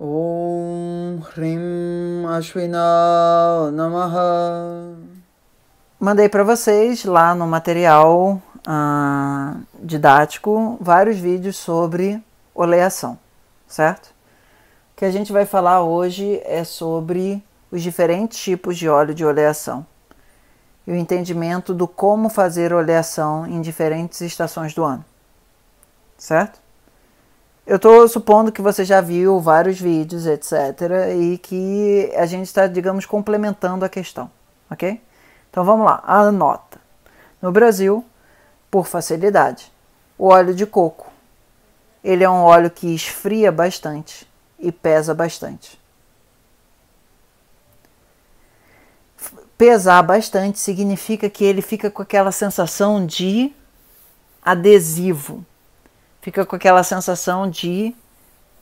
Om Rim Ashwina Namaha. Mandei para vocês lá no material ah, didático vários vídeos sobre oleação, certo? O que a gente vai falar hoje é sobre os diferentes tipos de óleo de oleação e o entendimento do como fazer oleação em diferentes estações do ano, certo? Eu estou supondo que você já viu vários vídeos, etc., e que a gente está, digamos, complementando a questão, ok? Então vamos lá, a nota. No Brasil, por facilidade, o óleo de coco. Ele é um óleo que esfria bastante e pesa bastante. Pesar bastante significa que ele fica com aquela sensação de adesivo fica com aquela sensação de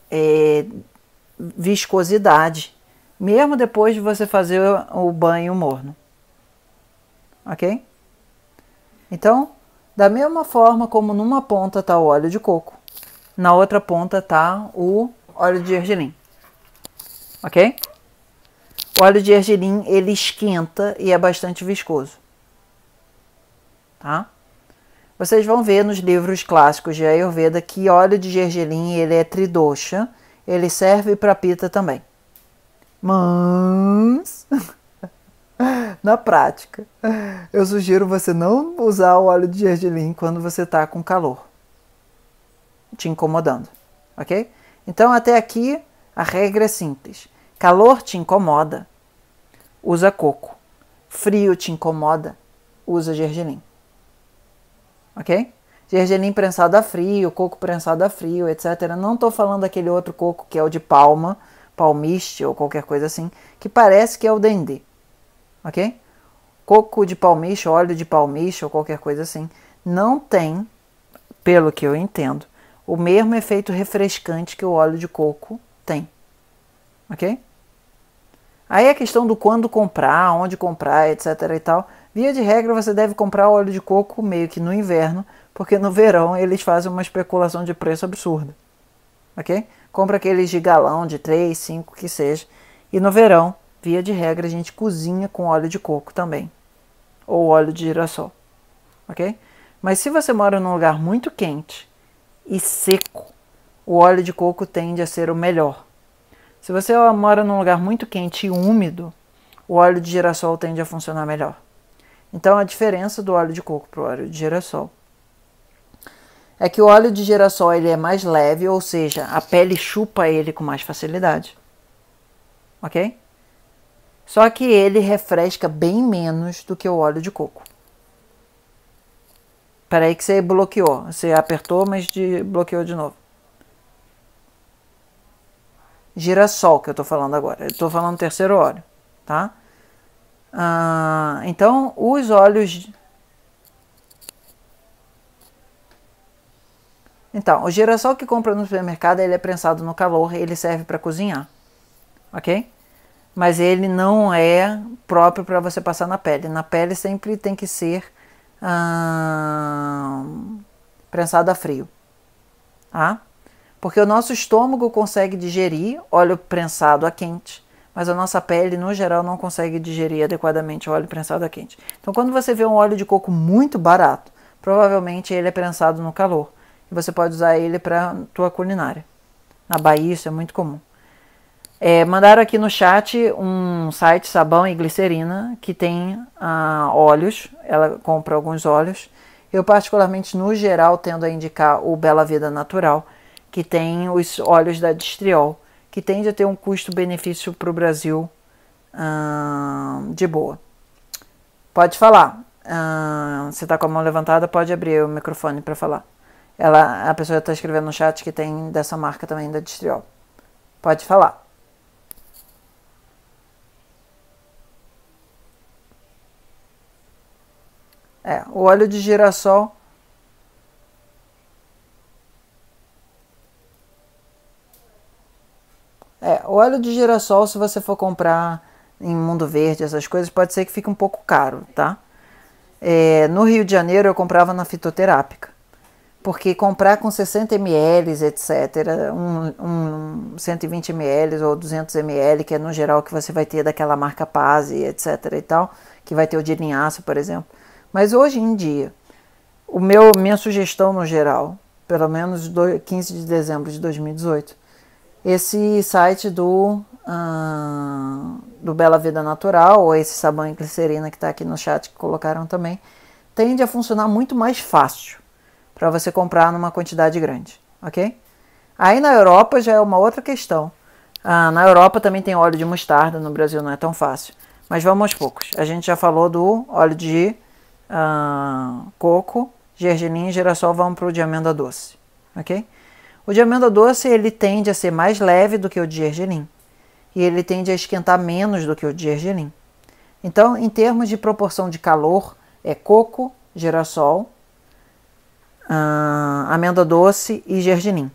é, viscosidade, mesmo depois de você fazer o banho morno. Ok? Então, da mesma forma como numa ponta está o óleo de coco, na outra ponta está o óleo de gergelim. Ok? O óleo de gergelim ele esquenta e é bastante viscoso. Tá? Vocês vão ver nos livros clássicos de Ayurveda que óleo de gergelim ele é tridosha, ele serve para pita também. Mas na prática, eu sugiro você não usar o óleo de gergelim quando você está com calor, te incomodando, ok? Então até aqui a regra é simples: calor te incomoda, usa coco. Frio te incomoda, usa gergelim ok? Gergelim prensado a frio, coco prensado a frio, etc. Não estou falando daquele outro coco que é o de palma, palmiste ou qualquer coisa assim, que parece que é o dendê, ok? Coco de palmiste, óleo de palmiste ou qualquer coisa assim, não tem, pelo que eu entendo, o mesmo efeito refrescante que o óleo de coco tem, ok? Aí a questão do quando comprar, onde comprar, etc. e tal. Via de regra, você deve comprar óleo de coco meio que no inverno, porque no verão eles fazem uma especulação de preço absurda. Ok? Compra aqueles de galão, de 3, 5, que seja. E no verão, via de regra, a gente cozinha com óleo de coco também. Ou óleo de girassol. Ok? Mas se você mora num lugar muito quente e seco, o óleo de coco tende a ser o melhor. Se você mora num lugar muito quente e úmido, o óleo de girassol tende a funcionar melhor. Então, a diferença do óleo de coco para o óleo de girassol é que o óleo de girassol ele é mais leve, ou seja, a pele chupa ele com mais facilidade. Ok? Só que ele refresca bem menos do que o óleo de coco. Peraí que você bloqueou. Você apertou, mas de, bloqueou de novo girassol que eu estou falando agora. Estou falando terceiro óleo, tá? Ah, então, os óleos... Então, o girassol que compra no supermercado, ele é prensado no calor, ele serve para cozinhar, ok? Mas ele não é próprio para você passar na pele. Na pele sempre tem que ser ah, prensado a frio, tá? Porque o nosso estômago consegue digerir óleo prensado a quente, mas a nossa pele, no geral, não consegue digerir adequadamente óleo prensado a quente. Então, quando você vê um óleo de coco muito barato, provavelmente ele é prensado no calor. E você pode usar ele para tua culinária. Na Bahia, isso é muito comum. É, mandaram aqui no chat um site sabão e glicerina que tem ah, óleos. Ela compra alguns óleos. Eu, particularmente, no geral, tendo a indicar o Bela Vida Natural que tem os óleos da Distriol, que tende a ter um custo-benefício para o Brasil hum, de boa. Pode falar. Hum, você está com a mão levantada, pode abrir o microfone para falar. Ela, a pessoa está escrevendo no chat que tem dessa marca também da Distriol. Pode falar. É, o óleo de girassol É, óleo de girassol, se você for comprar em Mundo Verde, essas coisas, pode ser que fique um pouco caro, tá? É, no Rio de Janeiro eu comprava na fitoterápica, porque comprar com 60 ml, etc., um, um 120 ml ou 200 ml, que é no geral que você vai ter daquela marca Paz, etc. e tal, que vai ter o de linhaça, por exemplo. Mas hoje em dia, o meu minha sugestão no geral, pelo menos do, 15 de dezembro de 2018, esse site do, uh, do Bela Vida Natural, ou esse sabão em glicerina que está aqui no chat que colocaram também, tende a funcionar muito mais fácil para você comprar numa quantidade grande, ok? Aí na Europa já é uma outra questão. Ah, na Europa também tem óleo de mostarda, no Brasil não é tão fácil. Mas vamos aos poucos. A gente já falou do óleo de ah, coco, gergelim e girassol, vamos para o de amêndoa doce, ok? O de amêndoa doce ele tende a ser mais leve do que o de gergelim e ele tende a esquentar menos do que o de gergelim. Então, em termos de proporção de calor, é coco, girassol, hum, amêndoa doce e gergelim.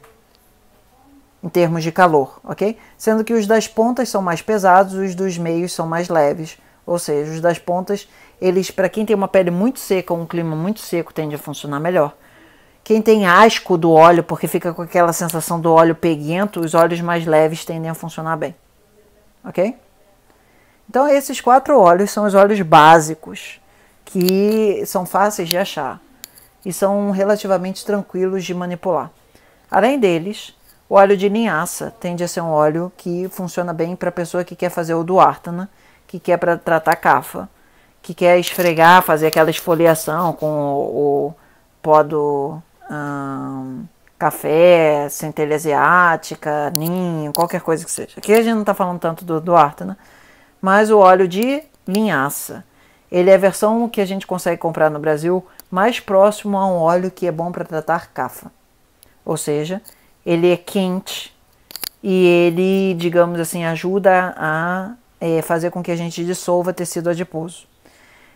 Em termos de calor, ok? Sendo que os das pontas são mais pesados, os dos meios são mais leves. Ou seja, os das pontas, eles, para quem tem uma pele muito seca ou um clima muito seco, tende a funcionar melhor quem tem asco do óleo, porque fica com aquela sensação do óleo peguento, os óleos mais leves tendem a funcionar bem. Ok? Então, esses quatro óleos são os óleos básicos, que são fáceis de achar e são relativamente tranquilos de manipular. Além deles, o óleo de linhaça tende a ser um óleo que funciona bem para a pessoa que quer fazer o duártana, que quer para tratar cafa, que quer esfregar, fazer aquela esfoliação com o, o pó do hum, café, centelha asiática, ninho, qualquer coisa que seja. Aqui a gente não está falando tanto do, do ártana, né? mas o óleo de linhaça. Ele é a versão que a gente consegue comprar no Brasil mais próximo a um óleo que é bom para tratar cafa. Ou seja, ele é quente e ele, digamos assim, ajuda a é, fazer com que a gente dissolva tecido adiposo.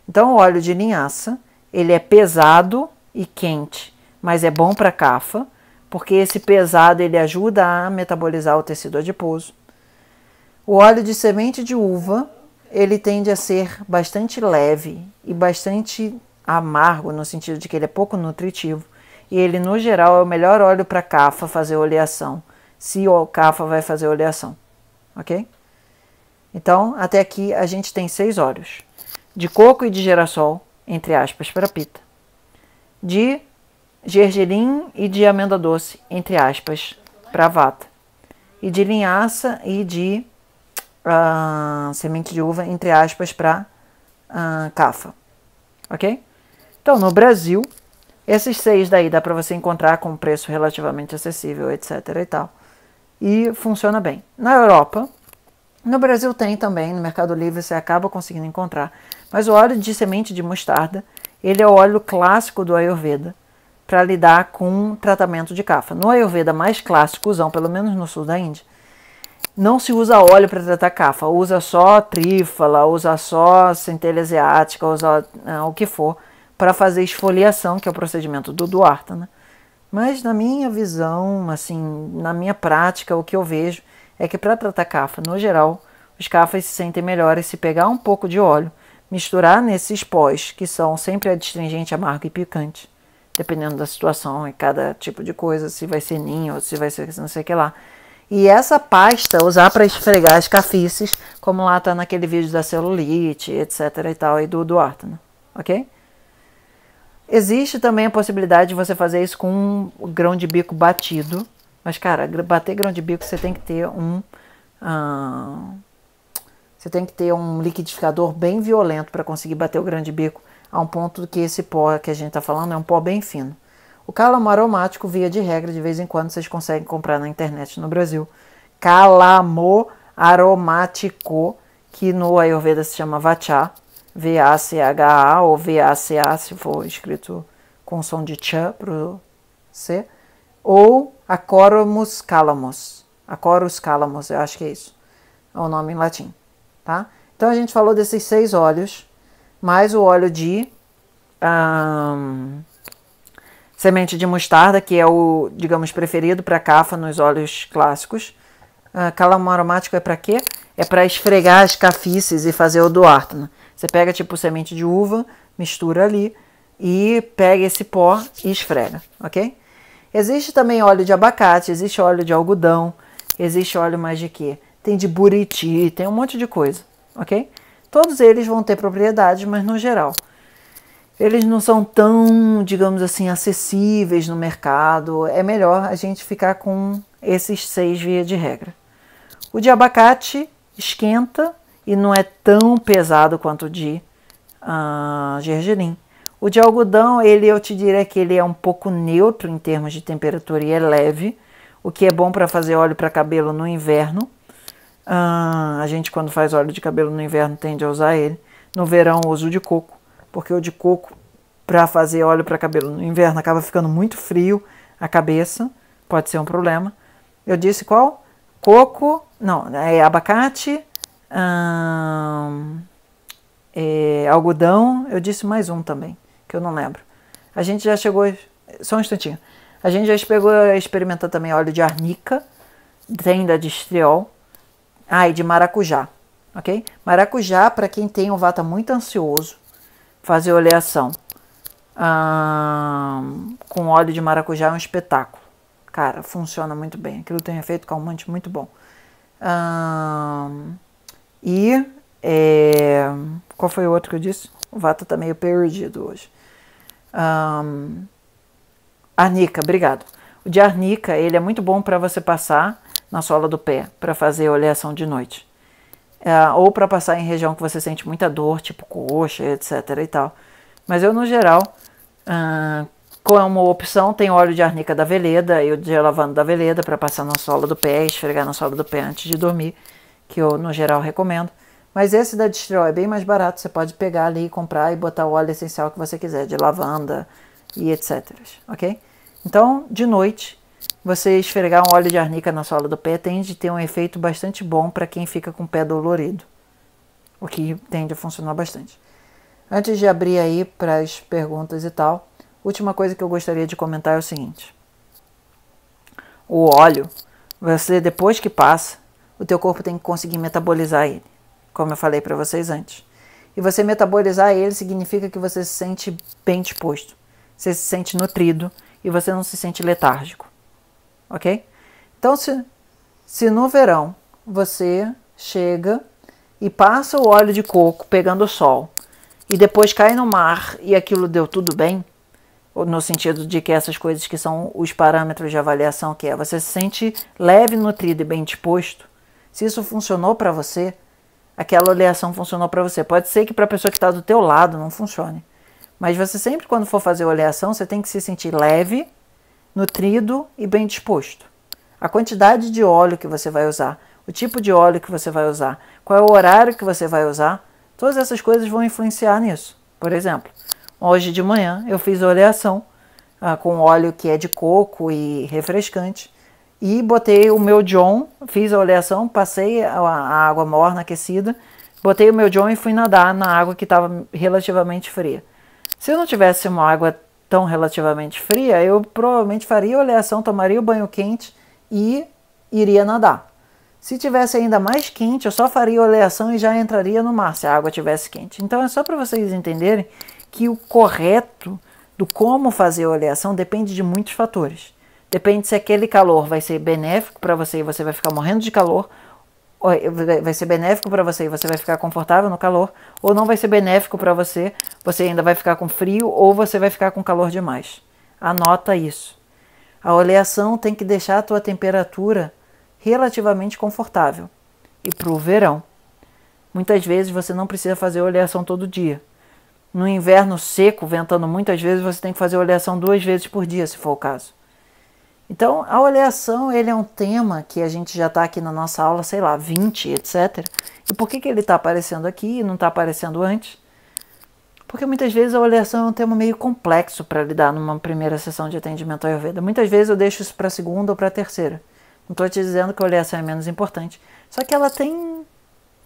Então, o óleo de linhaça, ele é pesado e quente mas é bom para a cafa, porque esse pesado ele ajuda a metabolizar o tecido adiposo. O óleo de semente de uva, ele tende a ser bastante leve e bastante amargo, no sentido de que ele é pouco nutritivo. E ele, no geral, é o melhor óleo para cafa fazer oleação, se o cafa vai fazer oleação, ok? Então, até aqui a gente tem seis óleos. De coco e de girassol, entre aspas, para pita. De gergelim e de amêndoa doce, entre aspas, para vata. E de linhaça e de uh, semente de uva, entre aspas, para uh, ah, cafa. Ok? Então, no Brasil, esses seis daí dá para você encontrar com preço relativamente acessível, etc. e tal. E funciona bem. Na Europa, no Brasil tem também, no Mercado Livre você acaba conseguindo encontrar. Mas o óleo de semente de mostarda, ele é o óleo clássico do Ayurveda para lidar com tratamento de cafa. No Ayurveda mais clássico, pelo menos no sul da Índia, não se usa óleo para tratar cafa, usa só trífala, usa só centelha asiática, usa né, o que for, para fazer esfoliação, que é o procedimento do Duartana. Né? Mas na minha visão, assim, na minha prática, o que eu vejo é que para tratar cafa, no geral, os cafas se sentem melhores se pegar um pouco de óleo, misturar nesses pós, que são sempre adstringente, amargo e picante, dependendo da situação e cada tipo de coisa, se vai ser ninho se vai ser não sei o que lá. E essa pasta usar para esfregar as cafices, como lá tá naquele vídeo da celulite, etc e tal, e do Duarte, né? ok? Existe também a possibilidade de você fazer isso com um grão de bico batido, mas cara, bater grão de bico você tem que ter um ah, você tem que ter um liquidificador bem violento para conseguir bater o grão de bico a um ponto que esse pó que a gente está falando é um pó bem fino. O cálamo aromático, via de regra, de vez em quando vocês conseguem comprar na internet no Brasil. Cálamo aromático, que no Ayurveda se chama Vachá, V-A-C-H-A ou V-A-C-A, se for escrito com som de tchan para o C, ou Acoromus calamus. Acorus calamus, eu acho que é isso, é o nome em latim, tá? Então a gente falou desses seis olhos mais o óleo de um, semente de mostarda, que é o, digamos, preferido para cafa nos óleos clássicos. Uh, aromático é para quê? É para esfregar as cafices e fazer o duártana. Você pega tipo semente de uva, mistura ali e pega esse pó e esfrega, ok? Existe também óleo de abacate, existe óleo de algodão, existe óleo mais de quê? Tem de buriti, tem um monte de coisa, ok? Todos eles vão ter propriedades, mas no geral. Eles não são tão, digamos assim, acessíveis no mercado. É melhor a gente ficar com esses seis via de regra. O de abacate esquenta e não é tão pesado quanto o de uh, gergelim. O de algodão, ele eu te diria que ele é um pouco neutro em termos de temperatura e é leve, o que é bom para fazer óleo para cabelo no inverno. Ah, a gente, quando faz óleo de cabelo no inverno, tende a usar ele. No verão, uso de coco, porque o de coco, para fazer óleo para cabelo no inverno, acaba ficando muito frio a cabeça, pode ser um problema. Eu disse qual? Coco, não, é abacate, hum, é, algodão, eu disse mais um também, que eu não lembro. A gente já chegou, só um instantinho, a gente já chegou a experimentar também óleo de arnica, tem da de estriol, ah, e de maracujá, ok? Maracujá, para quem tem um vata muito ansioso, fazer oleação com óleo de maracujá é um espetáculo. Cara, funciona muito bem. Aquilo tem um efeito calmante muito bom. e é, qual foi o outro que eu disse? O Vata tá meio perdido hoje. Um, arnica, obrigado. O de arnica, ele é muito bom para você passar na sola do pé para fazer oleação de noite. É, ou para passar em região que você sente muita dor, tipo coxa, etc. e tal. Mas eu, no geral, hum, como é opção, tem óleo de arnica da veleda e o de lavanda da veleda para passar na sola do pé, esfregar na sola do pé antes de dormir, que eu, no geral, recomendo. Mas esse da Distrol é bem mais barato, você pode pegar ali e comprar e botar o óleo essencial que você quiser, de lavanda e etc. Ok? Então, de noite, você esfregar um óleo de arnica na sola do pé tende a ter um efeito bastante bom para quem fica com o pé dolorido, o que tende a funcionar bastante. Antes de abrir aí para as perguntas e tal, última coisa que eu gostaria de comentar é o seguinte: o óleo, você depois que passa, o teu corpo tem que conseguir metabolizar ele, como eu falei para vocês antes. E você metabolizar ele significa que você se sente bem disposto, você se sente nutrido e você não se sente letárgico ok? Então, se, se no verão você chega e passa o óleo de coco pegando o sol e depois cai no mar e aquilo deu tudo bem, no sentido de que essas coisas que são os parâmetros de avaliação que é, você se sente leve, nutrido e bem disposto. Se isso funcionou para você, aquela oleação funcionou para você. Pode ser que para a pessoa que está do teu lado não funcione. Mas você sempre quando for fazer oleação, você tem que se sentir leve, nutrido e bem disposto. A quantidade de óleo que você vai usar, o tipo de óleo que você vai usar, qual é o horário que você vai usar, todas essas coisas vão influenciar nisso. Por exemplo, hoje de manhã eu fiz oleação ah, com óleo que é de coco e refrescante e botei o meu John, fiz a oleação, passei a, a água morna aquecida, botei o meu John e fui nadar na água que estava relativamente fria. Se eu não tivesse uma água tão relativamente fria, eu provavelmente faria oleação, tomaria o banho quente e iria nadar. Se tivesse ainda mais quente, eu só faria oleação e já entraria no mar se a água tivesse quente. Então é só para vocês entenderem que o correto do como fazer a oleação depende de muitos fatores. Depende se aquele calor vai ser benéfico para você e você vai ficar morrendo de calor vai ser benéfico para você e você vai ficar confortável no calor, ou não vai ser benéfico para você, você ainda vai ficar com frio ou você vai ficar com calor demais. Anota isso. A oleação tem que deixar a tua temperatura relativamente confortável e para o verão. Muitas vezes você não precisa fazer oleação todo dia. No inverno seco, ventando muitas vezes, você tem que fazer oleação duas vezes por dia, se for o caso. Então, a oleação, ele é um tema que a gente já está aqui na nossa aula, sei lá, 20, etc. E por que, que ele está aparecendo aqui e não está aparecendo antes? Porque muitas vezes a oleação é um tema meio complexo para lidar numa primeira sessão de atendimento à Ayurveda. Muitas vezes eu deixo isso para a segunda ou para a terceira. Não estou te dizendo que a oleação é menos importante. Só que ela tem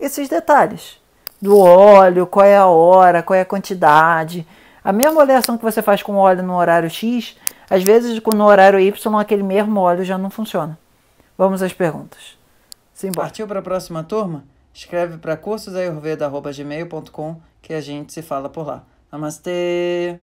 esses detalhes. Do óleo, qual é a hora, qual é a quantidade a mesma oleação que você faz com óleo no horário X, às vezes no horário Y, aquele mesmo óleo já não funciona. Vamos às perguntas. Simbora. Partiu para a próxima turma? Escreve para cursosayurveda.gmail.com que a gente se fala por lá. Namastê!